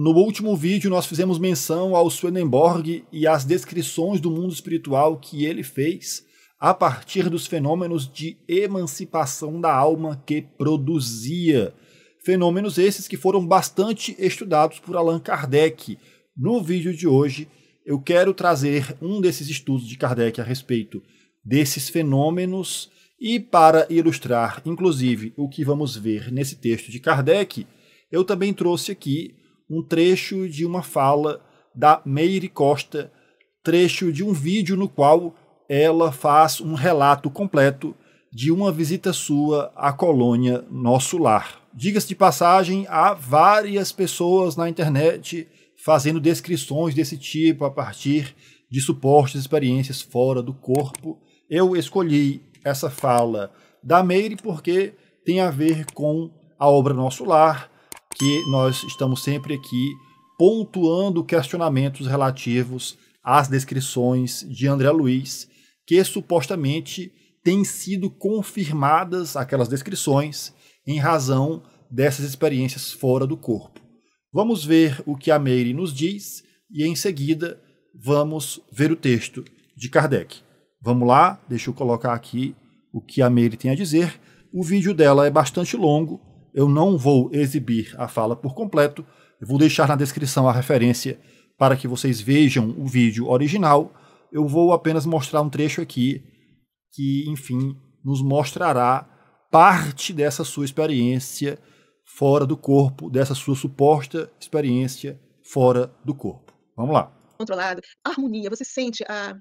No último vídeo, nós fizemos menção ao Swedenborg e às descrições do mundo espiritual que ele fez a partir dos fenômenos de emancipação da alma que produzia. Fenômenos esses que foram bastante estudados por Allan Kardec. No vídeo de hoje, eu quero trazer um desses estudos de Kardec a respeito desses fenômenos e, para ilustrar, inclusive, o que vamos ver nesse texto de Kardec, eu também trouxe aqui um trecho de uma fala da Meire Costa, trecho de um vídeo no qual ela faz um relato completo de uma visita sua à colônia Nosso Lar. Diga-se de passagem, há várias pessoas na internet fazendo descrições desse tipo a partir de supostas experiências fora do corpo. Eu escolhi essa fala da Meire porque tem a ver com a obra Nosso Lar, que nós estamos sempre aqui pontuando questionamentos relativos às descrições de André Luiz, que supostamente têm sido confirmadas aquelas descrições em razão dessas experiências fora do corpo. Vamos ver o que a Meire nos diz e em seguida vamos ver o texto de Kardec. Vamos lá, deixa eu colocar aqui o que a Meire tem a dizer. O vídeo dela é bastante longo, eu não vou exibir a fala por completo, vou deixar na descrição a referência para que vocês vejam o vídeo original. Eu vou apenas mostrar um trecho aqui que, enfim, nos mostrará parte dessa sua experiência fora do corpo, dessa sua suposta experiência fora do corpo. Vamos lá. Controlado, harmonia, você sente a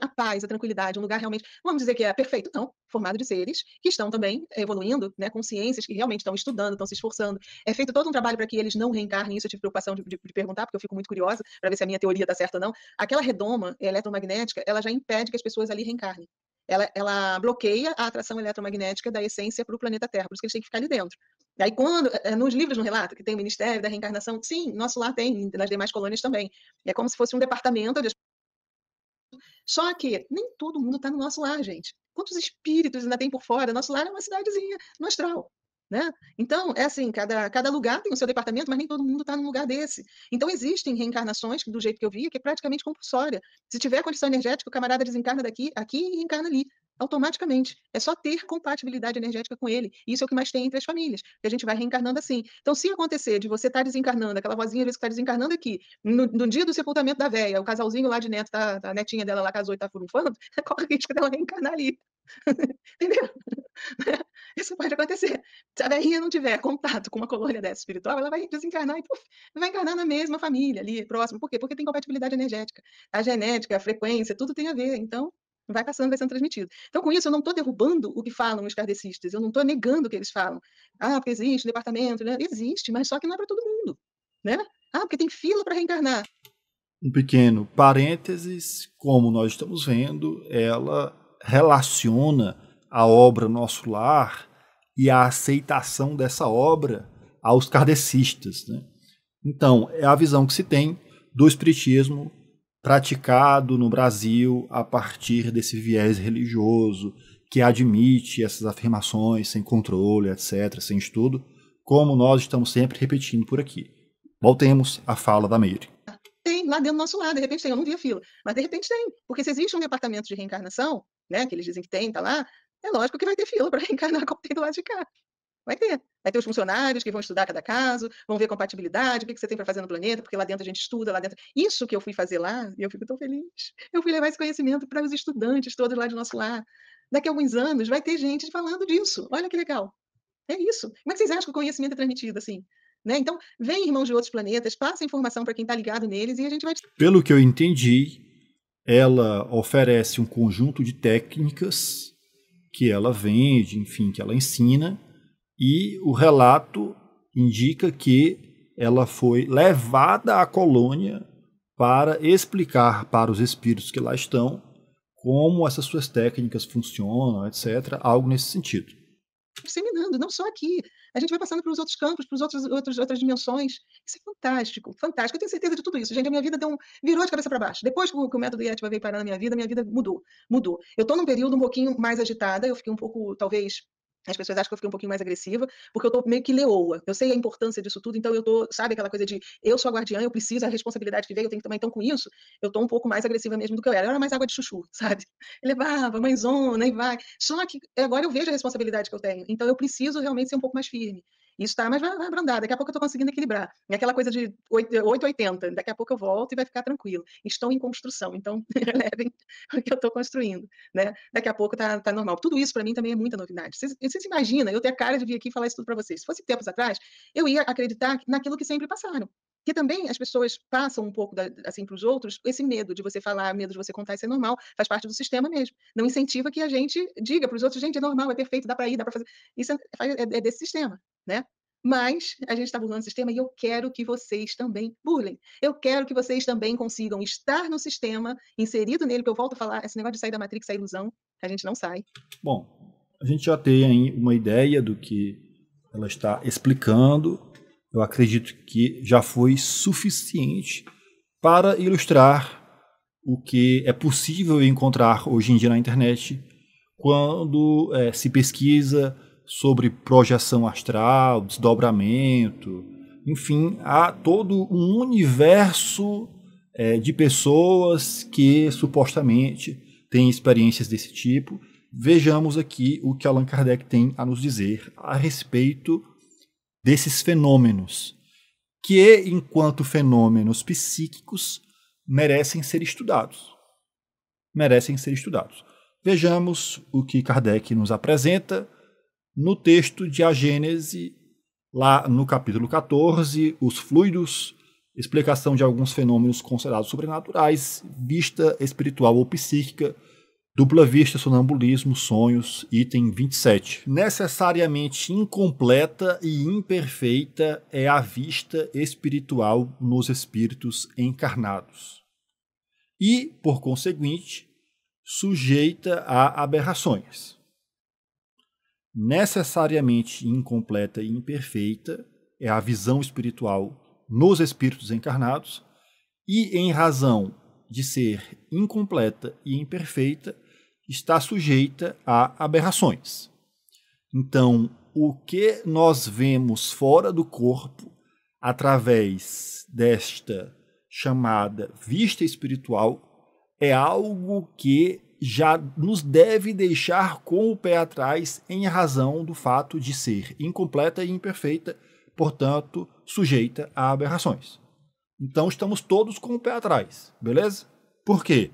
a paz, a tranquilidade, um lugar realmente, vamos dizer que é perfeito, não, formado de seres que estão também eh, evoluindo, né, Consciências que realmente estão estudando, estão se esforçando. É feito todo um trabalho para que eles não reencarnem, isso eu tive preocupação de, de, de perguntar, porque eu fico muito curiosa para ver se a minha teoria está certa ou não. Aquela redoma eletromagnética, ela já impede que as pessoas ali reencarnem. Ela, ela bloqueia a atração eletromagnética da essência para o planeta Terra, por isso que eles têm que ficar ali dentro. Aí quando, eh, nos livros não relata que tem o Ministério da Reencarnação, sim, nosso lá tem, nas demais colônias também. É como se fosse um departamento onde as só que nem todo mundo está no nosso lar, gente. Quantos espíritos ainda tem por fora? Nosso lar é uma cidadezinha, no astral. Né? Então, é assim, cada, cada lugar tem o seu departamento, mas nem todo mundo está num lugar desse. Então, existem reencarnações, do jeito que eu vi, que é praticamente compulsória. Se tiver condição energética, o camarada desencarna daqui aqui e reencarna ali automaticamente. É só ter compatibilidade energética com ele. Isso é o que mais tem entre as famílias, que a gente vai reencarnando assim. Então, se acontecer de você estar tá desencarnando, aquela vozinha às vezes que está desencarnando aqui, no, no, dia do sepultamento da velha, o casalzinho lá de neto, tá, a netinha dela lá casou e está furufando, é corre o risco dela reencarnar ali. Entendeu? Isso pode acontecer. Se a velhinha não tiver contato com uma colônia dessa espiritual, ela vai desencarnar e puf, vai encarnar na mesma família ali, próximo. Por quê? Porque tem compatibilidade energética. A genética, a frequência, tudo tem a ver. Então, Vai passando, vai sendo transmitido. Então, com isso, eu não estou derrubando o que falam os kardecistas, eu não estou negando o que eles falam. Ah, porque existe departamento, né? Existe, mas só que não é para todo mundo, né? Ah, porque tem fila para reencarnar. Um pequeno parênteses, como nós estamos vendo, ela relaciona a obra Nosso Lar e a aceitação dessa obra aos kardecistas. Né? Então, é a visão que se tem do Espiritismo praticado no Brasil a partir desse viés religioso que admite essas afirmações sem controle, etc., sem estudo, como nós estamos sempre repetindo por aqui. Voltemos à fala da Meire. Tem lá dentro do nosso lado, de repente tem, eu não vi a fila, mas de repente tem, porque se existe um departamento de reencarnação, né, que eles dizem que tem, tá lá, é lógico que vai ter fila para reencarnar como tem do lado de cá. Vai ter. Vai ter os funcionários que vão estudar cada caso, vão ver compatibilidade, o que, você tem para fazer no planeta, porque lá dentro a gente estuda, lá dentro. Isso que eu fui fazer lá, eu fico tão feliz. Eu fui levar esse conhecimento para os estudantes todos lá de nosso lar. Daqui a alguns anos vai ter gente falando disso. Olha que legal. É isso. Como é que vocês acham que o conhecimento é transmitido assim? Né? Então, vem irmãos de outros planetas, passa informação para quem está ligado neles e a gente vai. Pelo que eu entendi, ela oferece um conjunto de técnicas que ela vende, enfim, que ela ensina e o relato indica que ela foi levada à colônia para explicar para os espíritos que lá estão como essas suas técnicas funcionam, etc. Algo nesse sentido. Disseminando, não só aqui. A gente vai passando para os outros campos, para outros, outros, outras dimensões. Isso é fantástico, fantástico. Eu tenho certeza de tudo isso. Gente, a minha vida deu um, virou de cabeça para baixo. Depois que o, que o método Yetva veio parar na minha vida, minha vida mudou, mudou. Eu estou num período um pouquinho mais agitada. Eu fiquei um pouco, talvez, as pessoas acham que eu fiquei um pouquinho mais agressiva, porque eu tô meio que leoa. Eu sei a importância disso tudo, então eu tô, sabe, aquela coisa de eu sou a guardiã, eu preciso, a responsabilidade que veio, eu tenho que também. Então, com isso, eu tô um pouco mais agressiva mesmo do que eu era. Eu era mais água de chuchu, sabe? Eu levava, mãezona, e vai. Só que agora eu vejo a responsabilidade que eu tenho. Então, eu preciso realmente ser um pouco mais firme. Isso tá, mas vai, vai abrandar, daqui a pouco eu estou conseguindo equilibrar. É aquela coisa de 880, eh, daqui a pouco eu volto e vai ficar tranquilo. Estou em construção, então levem o que eu estou construindo, né? Daqui a pouco tá, tá normal. Tudo isso para mim também é muita novidade. Vocês, vocês eh, imaginam eu ter a cara de vir aqui falar isso tudo para vocês? Se fosse tempos atrás, eu ia acreditar naquilo que sempre passaram que também as pessoas passam um pouco da, assim para os outros esse medo de você falar, medo de você contar, isso é normal, faz parte do sistema mesmo. Não incentiva que a gente diga para os outros, gente, é normal, é perfeito, dá para ir, dá para fazer. Isso é, é, é desse sistema né? Mas a gente está burlando o sistema e eu quero que vocês também burlem. Eu quero que vocês também consigam estar no sistema, inserido nele, que eu volto a falar, esse negócio de sair da Matrix é ilusão, a gente não sai. Bom, a gente já tem aí uma ideia do que ela está explicando. Eu acredito que já foi suficiente para ilustrar o que é possível encontrar hoje em dia na internet quando é, se pesquisa sobre projeção astral, desdobramento, enfim, há todo um universo é, de pessoas que supostamente têm experiências desse tipo. Vejamos aqui o que Allan Kardec tem a nos dizer a respeito desses fenômenos, que, enquanto fenômenos psíquicos, merecem ser estudados. Merecem ser estudados. Vejamos o que Kardec nos apresenta no texto de A Gênese, lá no capítulo 14, os fluidos, explicação de alguns fenômenos considerados sobrenaturais, vista espiritual ou psíquica, dupla vista, sonambulismo, sonhos, item 27. Necessariamente incompleta e imperfeita é a vista espiritual nos espíritos encarnados. E, por conseguinte, sujeita a aberrações necessariamente incompleta e imperfeita, é a visão espiritual nos espíritos encarnados, e em razão de ser incompleta e imperfeita, está sujeita a aberrações. Então, o que nós vemos fora do corpo através desta chamada vista espiritual é algo que já nos deve deixar com o pé atrás em razão do fato de ser incompleta e imperfeita, portanto, sujeita a aberrações. Então estamos todos com o pé atrás, beleza? Por quê?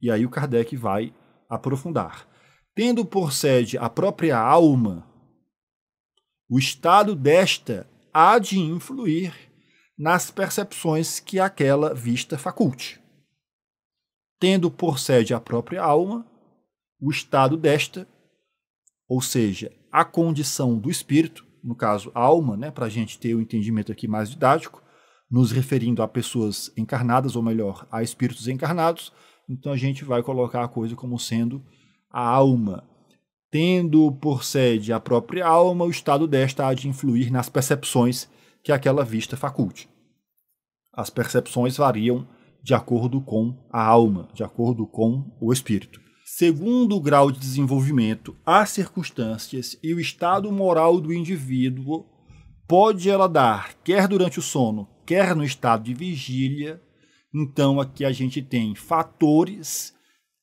E aí o Kardec vai aprofundar. Tendo por sede a própria alma, o estado desta há de influir nas percepções que aquela vista faculte tendo por sede a própria alma, o estado desta, ou seja, a condição do espírito, no caso alma, né, para a gente ter o um entendimento aqui mais didático, nos referindo a pessoas encarnadas, ou melhor, a espíritos encarnados, então a gente vai colocar a coisa como sendo a alma. Tendo por sede a própria alma, o estado desta há de influir nas percepções que aquela vista faculte. As percepções variam de acordo com a alma, de acordo com o espírito. Segundo o grau de desenvolvimento, as circunstâncias e o estado moral do indivíduo pode ela dar, quer durante o sono, quer no estado de vigília. Então aqui a gente tem fatores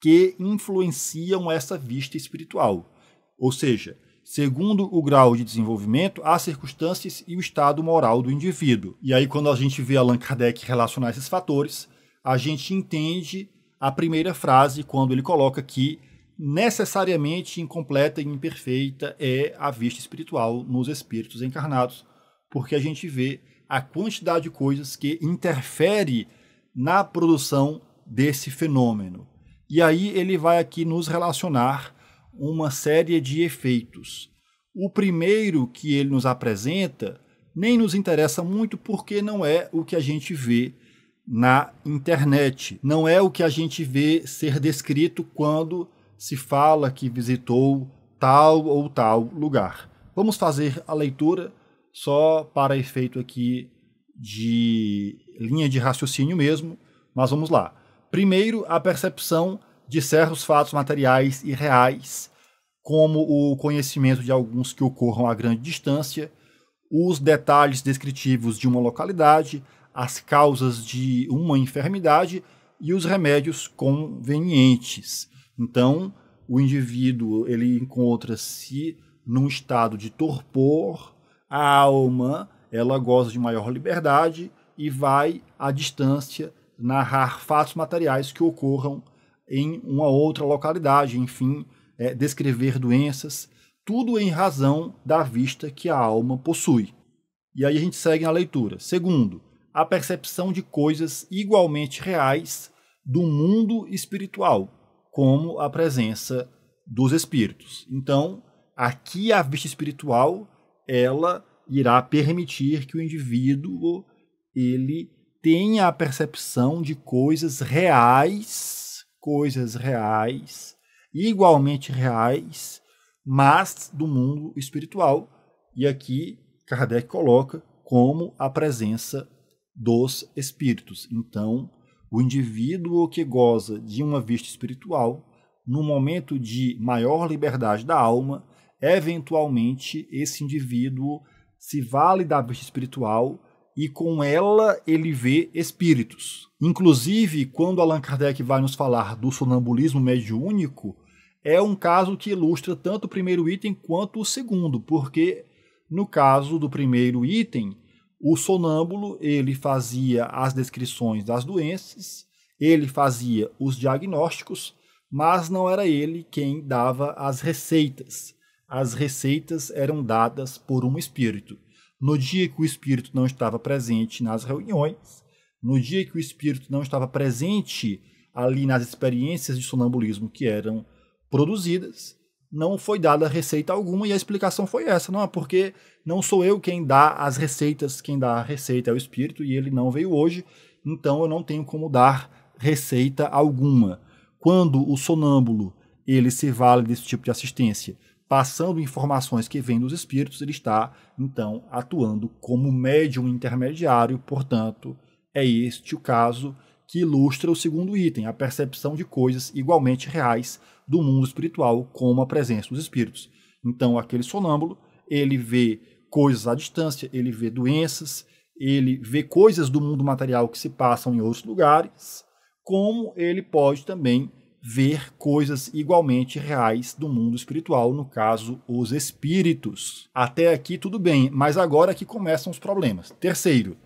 que influenciam essa vista espiritual. Ou seja, segundo o grau de desenvolvimento, as circunstâncias e o estado moral do indivíduo. E aí, quando a gente vê Allan Kardec relacionar esses fatores, a gente entende a primeira frase quando ele coloca que necessariamente incompleta e imperfeita é a vista espiritual nos espíritos encarnados, porque a gente vê a quantidade de coisas que interfere na produção desse fenômeno. E aí ele vai aqui nos relacionar uma série de efeitos. O primeiro que ele nos apresenta nem nos interessa muito porque não é o que a gente vê na internet. Não é o que a gente vê ser descrito quando se fala que visitou tal ou tal lugar. Vamos fazer a leitura só para efeito aqui de linha de raciocínio mesmo, mas vamos lá. Primeiro, a percepção de certos fatos materiais e reais, como o conhecimento de alguns que ocorram a grande distância, os detalhes descritivos de uma localidade, as causas de uma enfermidade e os remédios convenientes. Então, o indivíduo ele encontra-se num estado de torpor, a alma ela goza de maior liberdade e vai à distância narrar fatos materiais que ocorram em uma outra localidade, enfim, é, descrever doenças, tudo em razão da vista que a alma possui. E aí a gente segue na leitura. Segundo, a percepção de coisas igualmente reais do mundo espiritual, como a presença dos espíritos. Então, aqui a vista espiritual, ela irá permitir que o indivíduo ele tenha a percepção de coisas reais, coisas reais, igualmente reais, mas do mundo espiritual. E aqui Kardec coloca como a presença dos espíritos. Então, o indivíduo que goza de uma vista espiritual, no momento de maior liberdade da alma, eventualmente esse indivíduo se vale da vista espiritual e com ela ele vê espíritos. Inclusive, quando Allan Kardec vai nos falar do sonambulismo mediúnico, é um caso que ilustra tanto o primeiro item quanto o segundo, porque no caso do primeiro item, o sonâmbulo ele fazia as descrições das doenças, ele fazia os diagnósticos, mas não era ele quem dava as receitas. As receitas eram dadas por um espírito. No dia que o espírito não estava presente nas reuniões, no dia que o espírito não estava presente ali nas experiências de sonambulismo que eram produzidas, não foi dada receita alguma e a explicação foi essa, não, é porque não sou eu quem dá as receitas, quem dá a receita é o espírito e ele não veio hoje, então eu não tenho como dar receita alguma. Quando o sonâmbulo ele se vale desse tipo de assistência, passando informações que vêm dos espíritos, ele está então atuando como médium intermediário, portanto, é este o caso que ilustra o segundo item, a percepção de coisas igualmente reais do mundo espiritual com a presença dos espíritos. Então, aquele sonâmbulo, ele vê coisas à distância, ele vê doenças, ele vê coisas do mundo material que se passam em outros lugares, como ele pode também ver coisas igualmente reais do mundo espiritual, no caso, os espíritos. Até aqui tudo bem, mas agora é que começam os problemas. Terceiro,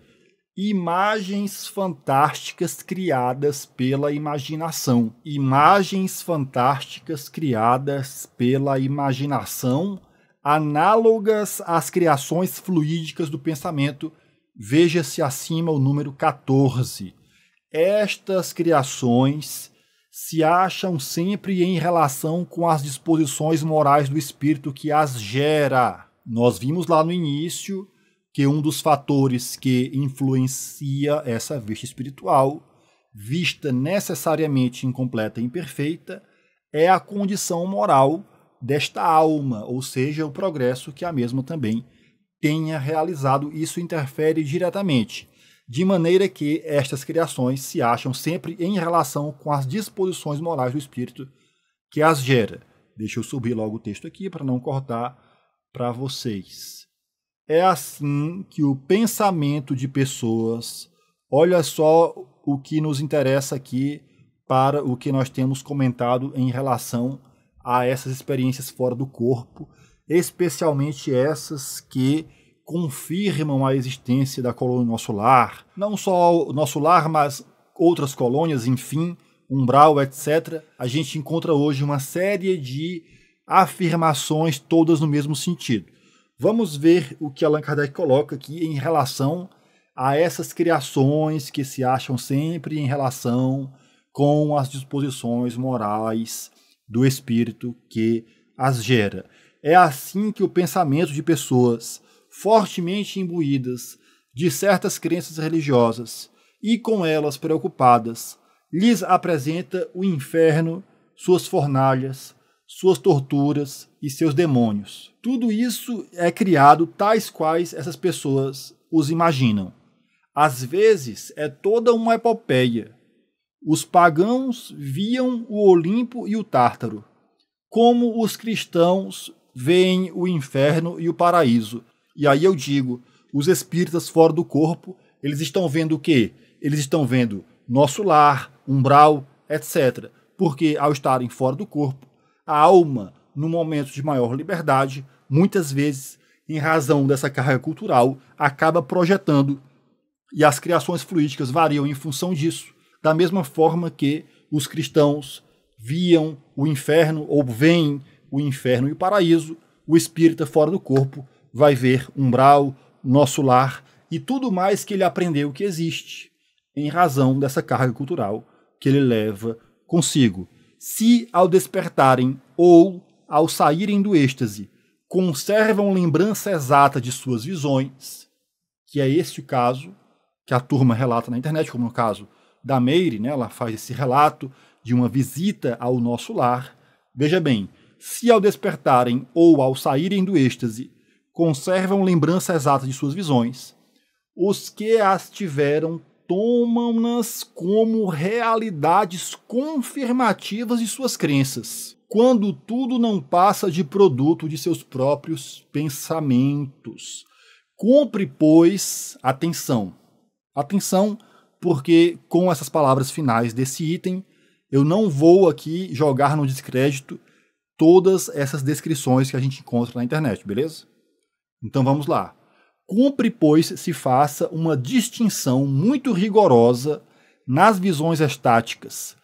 Imagens fantásticas criadas pela imaginação. Imagens fantásticas criadas pela imaginação, análogas às criações fluídicas do pensamento. Veja-se acima o número 14. Estas criações se acham sempre em relação com as disposições morais do espírito que as gera. Nós vimos lá no início que um dos fatores que influencia essa vista espiritual, vista necessariamente incompleta e imperfeita, é a condição moral desta alma, ou seja, o progresso que a mesma também tenha realizado. Isso interfere diretamente, de maneira que estas criações se acham sempre em relação com as disposições morais do espírito que as gera. Deixa eu subir logo o texto aqui para não cortar para vocês. É assim que o pensamento de pessoas. Olha só o que nos interessa aqui para o que nós temos comentado em relação a essas experiências fora do corpo, especialmente essas que confirmam a existência da colônia nosso lar, não só o nosso lar, mas outras colônias, enfim, umbral, etc. A gente encontra hoje uma série de afirmações todas no mesmo sentido. Vamos ver o que Allan Kardec coloca aqui em relação a essas criações que se acham sempre em relação com as disposições morais do espírito que as gera. É assim que o pensamento de pessoas fortemente imbuídas de certas crenças religiosas e com elas preocupadas lhes apresenta o inferno, suas fornalhas, suas torturas e seus demônios. Tudo isso é criado tais quais essas pessoas os imaginam. Às vezes é toda uma epopeia. Os pagãos viam o Olimpo e o Tártaro, como os cristãos veem o inferno e o paraíso. E aí eu digo, os espíritas fora do corpo, eles estão vendo o quê? Eles estão vendo nosso lar, umbral, etc. Porque ao estarem fora do corpo, a alma no momento de maior liberdade, muitas vezes, em razão dessa carga cultural, acaba projetando e as criações fluídicas variam em função disso, da mesma forma que os cristãos viam o inferno ou veem o inferno e o paraíso, o espírita fora do corpo vai ver umbral, nosso lar e tudo mais que ele aprendeu que existe, em razão dessa carga cultural que ele leva consigo se, ao despertarem ou ao saírem do êxtase, conservam lembrança exata de suas visões, que é este o caso que a turma relata na internet, como no caso da Meire, né, ela faz esse relato de uma visita ao nosso lar. Veja bem, se ao despertarem ou ao saírem do êxtase, conservam lembrança exata de suas visões, os que as tiveram tomam-nas como realidades confirmativas de suas crenças, quando tudo não passa de produto de seus próprios pensamentos. Cumpre, pois, atenção. Atenção, porque com essas palavras finais desse item, eu não vou aqui jogar no descrédito todas essas descrições que a gente encontra na internet, beleza? Então vamos lá. Cumpre, pois, se faça uma distinção muito rigorosa nas visões estáticas,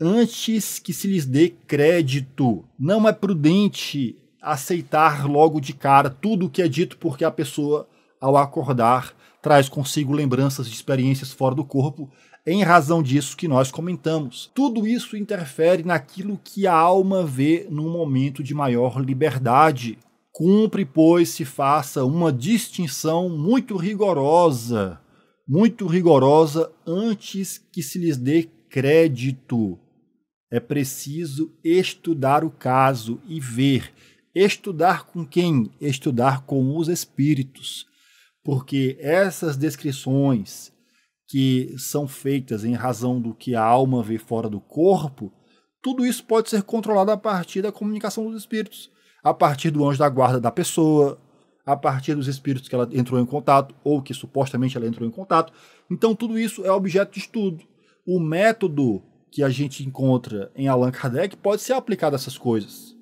antes que se lhes dê crédito. Não é prudente aceitar logo de cara tudo o que é dito, porque a pessoa, ao acordar, traz consigo lembranças de experiências fora do corpo, em razão disso que nós comentamos. Tudo isso interfere naquilo que a alma vê num momento de maior liberdade, Cumpre, pois, se faça uma distinção muito rigorosa, muito rigorosa antes que se lhes dê crédito. É preciso estudar o caso e ver. Estudar com quem? Estudar com os espíritos. Porque essas descrições que são feitas em razão do que a alma vê fora do corpo, tudo isso pode ser controlado a partir da comunicação dos espíritos a partir do anjo da guarda da pessoa, a partir dos espíritos que ela entrou em contato ou que supostamente ela entrou em contato. Então, tudo isso é objeto de estudo. O método que a gente encontra em Allan Kardec pode ser aplicado a essas coisas.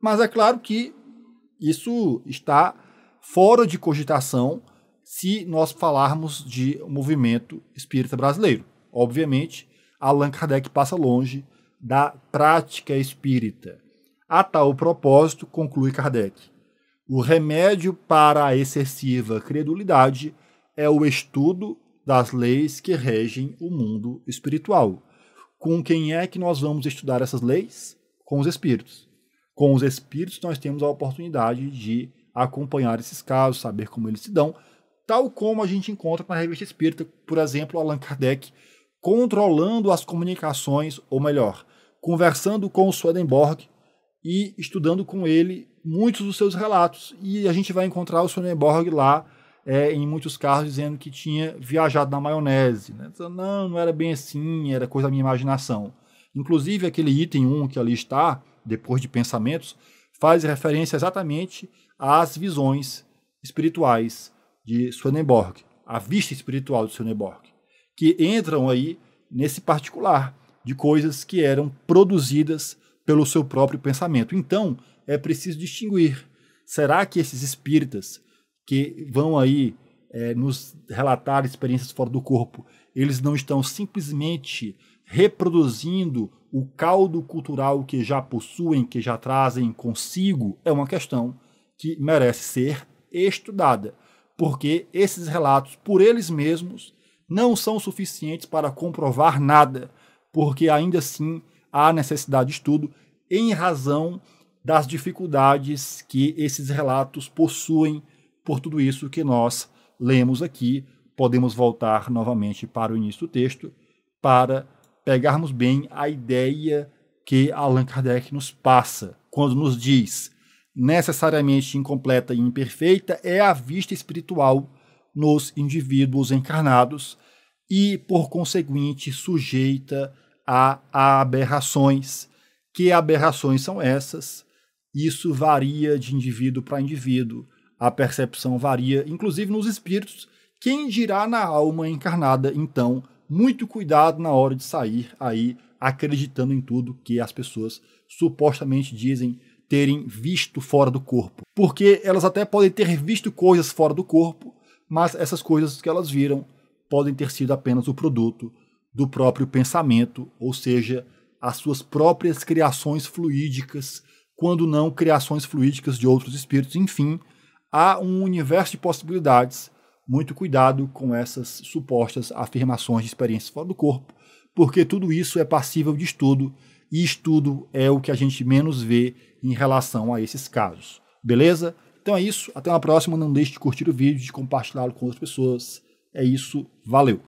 Mas é claro que isso está fora de cogitação se nós falarmos de movimento espírita brasileiro. Obviamente, Allan Kardec passa longe da prática espírita. A tal propósito, conclui Kardec, o remédio para a excessiva credulidade é o estudo das leis que regem o mundo espiritual. Com quem é que nós vamos estudar essas leis? Com os espíritos. Com os espíritos, nós temos a oportunidade de acompanhar esses casos, saber como eles se dão, tal como a gente encontra na revista espírita, por exemplo, Allan Kardec controlando as comunicações, ou melhor, conversando com o Swedenborg e estudando com ele muitos dos seus relatos. E a gente vai encontrar o Swedenborg lá, é, em muitos carros, dizendo que tinha viajado na maionese. Né? Não, não era bem assim, era coisa da minha imaginação. Inclusive, aquele item 1 que ali está, depois de pensamentos, faz referência exatamente às visões espirituais de Swedenborg, à vista espiritual de Swedenborg, que entram aí nesse particular de coisas que eram produzidas pelo seu próprio pensamento. Então, é preciso distinguir. Será que esses espíritas que vão aí é, nos relatar experiências fora do corpo, eles não estão simplesmente reproduzindo o caldo cultural que já possuem, que já trazem consigo? É uma questão que merece ser estudada, porque esses relatos, por eles mesmos, não são suficientes para comprovar nada, porque ainda assim há necessidade de estudo em razão das dificuldades que esses relatos possuem por tudo isso que nós lemos aqui. Podemos voltar novamente para o início do texto para pegarmos bem a ideia que Allan Kardec nos passa quando nos diz necessariamente incompleta e imperfeita é a vista espiritual nos indivíduos encarnados e, por conseguinte, sujeita a, aberrações. Que aberrações são essas? Isso varia de indivíduo para indivíduo. A percepção varia, inclusive nos espíritos. Quem dirá na alma encarnada? Então, muito cuidado na hora de sair aí acreditando em tudo que as pessoas supostamente dizem terem visto fora do corpo. Porque elas até podem ter visto coisas fora do corpo, mas essas coisas que elas viram podem ter sido apenas o produto do próprio pensamento, ou seja, as suas próprias criações fluídicas, quando não criações fluídicas de outros espíritos. Enfim, há um universo de possibilidades. Muito cuidado com essas supostas afirmações de experiências fora do corpo, porque tudo isso é passível de estudo e estudo é o que a gente menos vê em relação a esses casos. Beleza? Então é isso. Até uma próxima. Não deixe de curtir o vídeo, de compartilhá-lo com outras pessoas. É isso. Valeu!